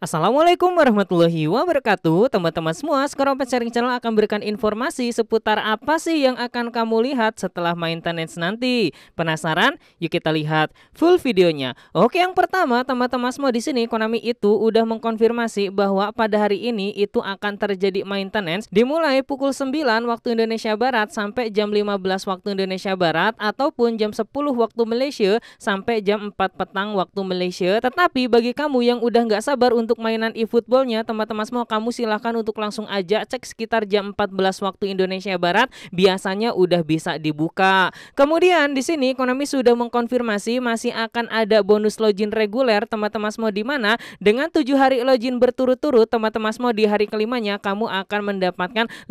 Assalamualaikum warahmatullahi wabarakatuh Teman-teman semua, sekarang Open Channel akan berikan informasi seputar apa sih yang akan kamu lihat setelah maintenance nanti Penasaran? Yuk kita lihat full videonya Oke yang pertama, teman-teman semua di sini Konami itu udah mengkonfirmasi bahwa pada hari ini itu akan terjadi maintenance Dimulai pukul 9 waktu Indonesia Barat sampai jam 15 waktu Indonesia Barat Ataupun jam 10 waktu Malaysia sampai jam 4 petang waktu Malaysia Tetapi bagi kamu yang udah nggak sabar untuk untuk mainan e-footballnya teman-teman semua kamu silahkan untuk langsung aja cek sekitar jam 14 waktu Indonesia Barat biasanya udah bisa dibuka. Kemudian di sini Konami sudah mengkonfirmasi masih akan ada bonus login reguler teman-teman semua di mana dengan tujuh hari login berturut-turut teman-teman semua di hari kelimanya kamu akan mendapatkan 50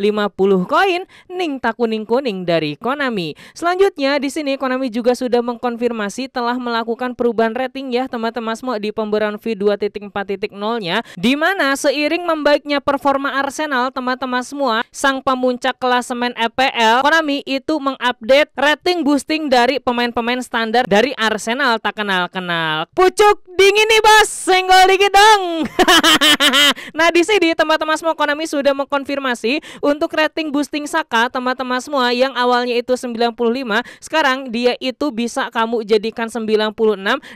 koin ning tak kuning kuning dari Konami. Selanjutnya di sini Konami juga sudah mengkonfirmasi telah melakukan perubahan rating ya teman-teman semua di pemberian V2.4.0 nolnya di mana seiring membaiknya performa Arsenal teman-teman semua sang pemuncak klasemen EPL Konami itu mengupdate rating boosting dari pemain-pemain standar dari Arsenal tak kenal-kenal pucuk dingin nih bas single dikit dong tadi sih di teman-teman semua Konami sudah mengkonfirmasi untuk rating boosting Saka teman-teman semua yang awalnya itu 95 sekarang dia itu bisa kamu jadikan 96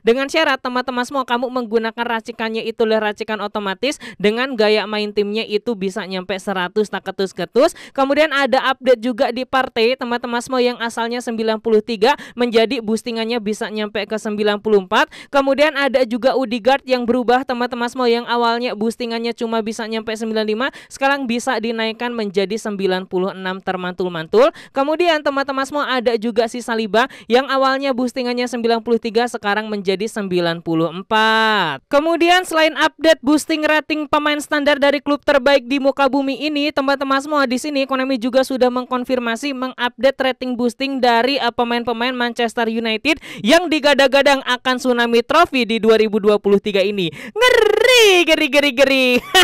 dengan syarat teman-teman semua kamu menggunakan racikannya itu racikan otomatis dengan gaya main timnya itu bisa nyampe 100 tak ketus ketus. Kemudian ada update juga di partai teman-teman semua yang asalnya 93 menjadi boostingannya bisa nyampe ke 94. Kemudian ada juga Udigard yang berubah teman-teman semua yang awalnya boostingannya cuma bisa nyampe 95 sekarang bisa dinaikkan menjadi 96 termantul-mantul kemudian teman-teman semua ada juga si Saliba yang awalnya boostingannya 93 sekarang menjadi 94 kemudian selain update boosting rating pemain standar dari klub terbaik di muka bumi ini teman-teman semua di sini Konami juga sudah mengkonfirmasi mengupdate rating boosting dari eh, pemain-pemain Manchester United yang digadang-gadang akan tsunami trofi di 2023 ini ngeri geri geri geri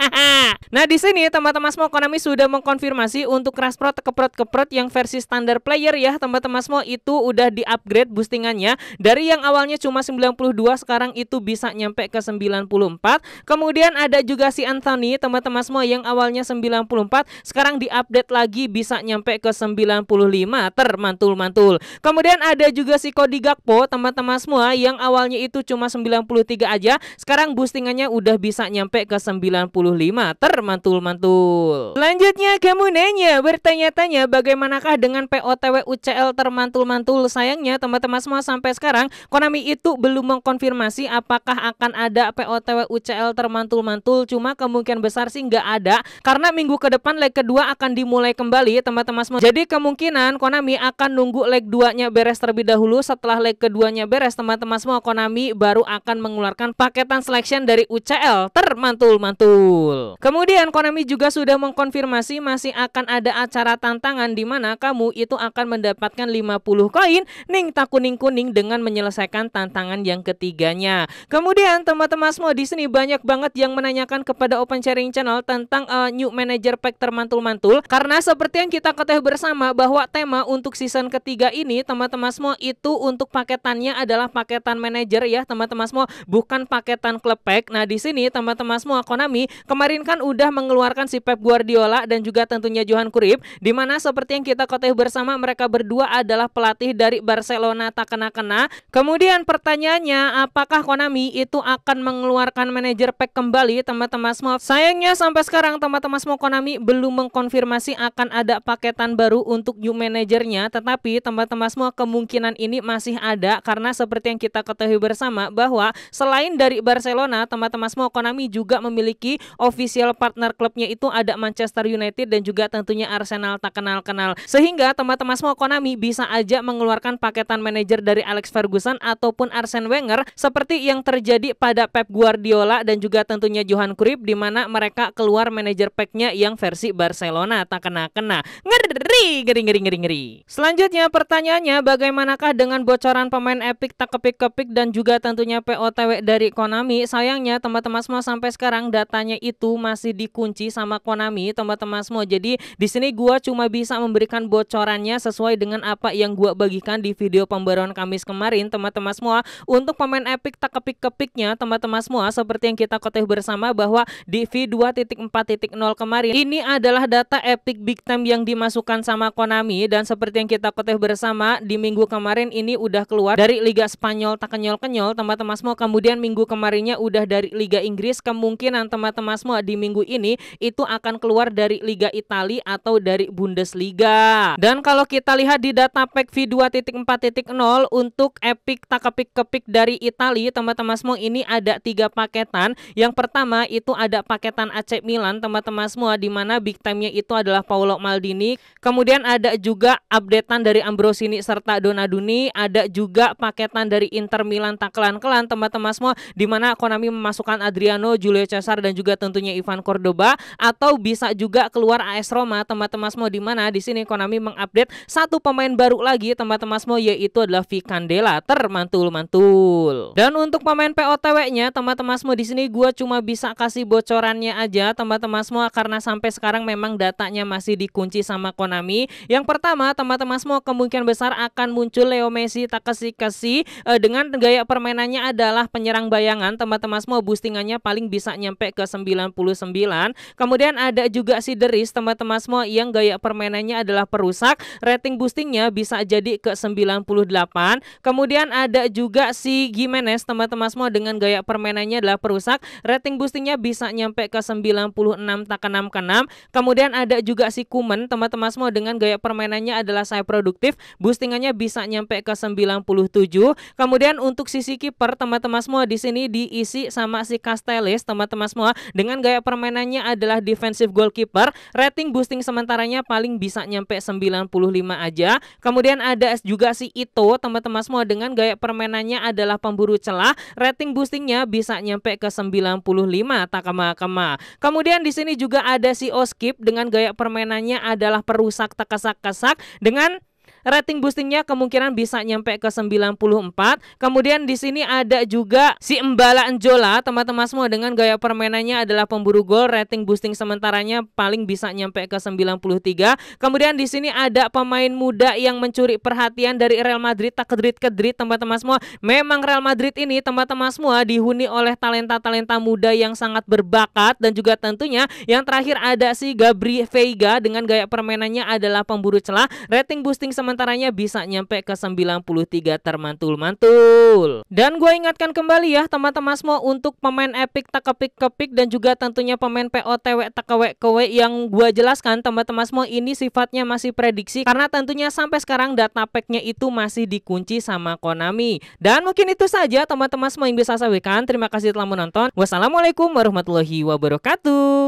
Nah di sini teman-teman semua Konami sudah mengkonfirmasi untuk Crash Pro keprot-keprot yang versi standar player ya teman-teman semua itu udah di upgrade boostingannya dari yang awalnya cuma 92 sekarang itu bisa nyampe ke 94. Kemudian ada juga si Anthony teman-teman semua yang awalnya 94 sekarang di update lagi bisa nyampe ke 95 termantul-mantul. Kemudian ada juga si Cody Gakpo teman-teman semua yang awalnya itu cuma 93 aja sekarang boostingannya udah bisa nyampe ke 95 mater mantul-mantul. Selanjutnya kamu nanya bertanya-tanya bagaimanakah dengan POTW UCL termantul-mantul. Sayangnya teman-teman semua sampai sekarang Konami itu belum mengkonfirmasi apakah akan ada POTW UCL termantul-mantul. Cuma kemungkinan besar sih nggak ada karena minggu ke depan leg kedua akan dimulai kembali teman-teman semua. Jadi kemungkinan Konami akan nunggu leg 2-nya beres terlebih dahulu setelah leg keduanya beres teman-teman semua Konami baru akan mengeluarkan paketan selection dari UCL termantul-mantul. Kemudian Konami juga sudah mengkonfirmasi masih akan ada acara tantangan di mana kamu itu akan mendapatkan 50 koin Ning Tak Kuning-kuning dengan menyelesaikan tantangan yang ketiganya. Kemudian teman-teman semua di sini banyak banget yang menanyakan kepada Open Sharing Channel tentang uh, New Manager Pack termantul-mantul karena seperti yang kita ketahui bersama bahwa tema untuk season ketiga ini teman-teman semua itu untuk paketannya adalah paketan manager ya teman-teman semua bukan paketan klub pack. Nah, di sini teman-teman semua Konami kemarin kemarin kan udah mengeluarkan si Pep Guardiola dan juga tentunya Johan Cruyff di mana seperti yang kita ketahui bersama mereka berdua adalah pelatih dari Barcelona tak kena-kena. Kemudian pertanyaannya apakah Konami itu akan mengeluarkan manajer Pep kembali teman-teman semua? Sayangnya sampai sekarang teman-teman semua Konami belum mengkonfirmasi akan ada paketan baru untuk new manajernya tetapi teman-teman semua kemungkinan ini masih ada karena seperti yang kita ketahui bersama bahwa selain dari Barcelona teman-teman semua Konami juga memiliki of official partner klubnya itu ada Manchester United dan juga tentunya Arsenal tak kenal-kenal. Sehingga teman-teman semua Konami bisa aja mengeluarkan paketan manajer dari Alex Ferguson ataupun Arsene Wenger seperti yang terjadi pada Pep Guardiola dan juga tentunya Johan Cruyff di mana mereka keluar manajer packnya yang versi Barcelona tak kena-kena. Ngeri, ngeri, ngeri, ngeri, ngeri. Selanjutnya pertanyaannya bagaimanakah dengan bocoran pemain Epic tak kepik-kepik dan juga tentunya POTW dari Konami? Sayangnya teman-teman semua sampai sekarang datanya itu itu masih dikunci sama Konami, teman-teman semua. Jadi di sini gua cuma bisa memberikan bocorannya sesuai dengan apa yang gua bagikan di video pembaruan Kamis kemarin, teman-teman semua. Untuk pemain Epic tak kepik-kepiknya, teman-teman semua, seperti yang kita ketahui bersama bahwa di V2.4.0 kemarin ini adalah data Epic Big Time yang dimasukkan sama Konami dan seperti yang kita ketahui bersama di minggu kemarin ini udah keluar dari Liga Spanyol tak kenyol-kenyol, teman-teman semua. Kemudian minggu kemarinnya udah dari Liga Inggris, kemungkinan teman-teman semua di minggu ini itu akan keluar dari Liga Italia atau dari Bundesliga. Dan kalau kita lihat di data pack e V2.4.0 untuk epic takapik kepik dari Italia, teman-teman semua ini ada tiga paketan. Yang pertama itu ada paketan AC Milan, teman-teman semua di mana big time-nya itu adalah Paolo Maldini. Kemudian ada juga updatean dari Ambrosini serta Donaduni ada juga paketan dari Inter Milan Taklan Kelan, teman-teman semua di mana Konami memasukkan Adriano, Julio Cesar dan juga tentu tentunya Ivan Cordoba atau bisa juga keluar AS Roma teman-teman semua di mana di sini Konami mengupdate satu pemain baru lagi teman-teman semua yaitu adalah Vikandela termantul-mantul. Dan untuk pemain POTW-nya teman-teman semua di sini gue cuma bisa kasih bocorannya aja teman-teman semua karena sampai sekarang memang datanya masih dikunci sama Konami. Yang pertama teman-teman semua kemungkinan besar akan muncul Leo Messi tak kasih kasih eh, dengan gaya permainannya adalah penyerang bayangan teman-teman semua boostingannya paling bisa nyampe ke 90 99. Kemudian ada juga si Deris teman-teman semua yang gaya permainannya adalah perusak. Rating boostingnya bisa jadi ke 98. Kemudian ada juga si Gimenez teman-teman semua dengan gaya permainannya adalah perusak. Rating boostingnya bisa nyampe ke 96 tak enam ke Kemudian ada juga si Kumen teman-teman semua dengan gaya permainannya adalah saya produktif. Boostingannya bisa nyampe ke 97. Kemudian untuk sisi kiper teman-teman semua di sini diisi sama si Castellis teman-teman semua dengan gaya permainannya adalah defensive goalkeeper. Rating boosting sementaranya paling bisa nyampe 95 aja. Kemudian ada juga si Ito, teman-teman semua dengan gaya permainannya adalah pemburu celah. Rating boostingnya bisa nyampe ke 95 Takama-kama. Kemudian di sini juga ada si Oskip dengan gaya permainannya adalah perusak tekesak kesak dengan rating boostingnya kemungkinan bisa nyampe ke 94. Kemudian di sini ada juga si Mbala Njola, teman-teman semua dengan gaya permainannya adalah pemburu gol, rating boosting sementaranya paling bisa nyampe ke 93. Kemudian di sini ada pemain muda yang mencuri perhatian dari Real Madrid, tak kedrit-kedrit teman-teman semua. Memang Real Madrid ini teman-teman semua dihuni oleh talenta-talenta muda yang sangat berbakat dan juga tentunya yang terakhir ada si Gabri Veiga dengan gaya permainannya adalah pemburu celah, rating boosting sementara sementaranya bisa nyampe ke 93 termantul-mantul. Dan gue ingatkan kembali ya teman-teman semua untuk pemain epic tak kepik dan juga tentunya pemain POTW tak kowe yang gue jelaskan teman-teman semua ini sifatnya masih prediksi karena tentunya sampai sekarang data packnya itu masih dikunci sama Konami. Dan mungkin itu saja teman-teman semua yang bisa saya sampaikan. Terima kasih telah menonton. Wassalamualaikum warahmatullahi wabarakatuh.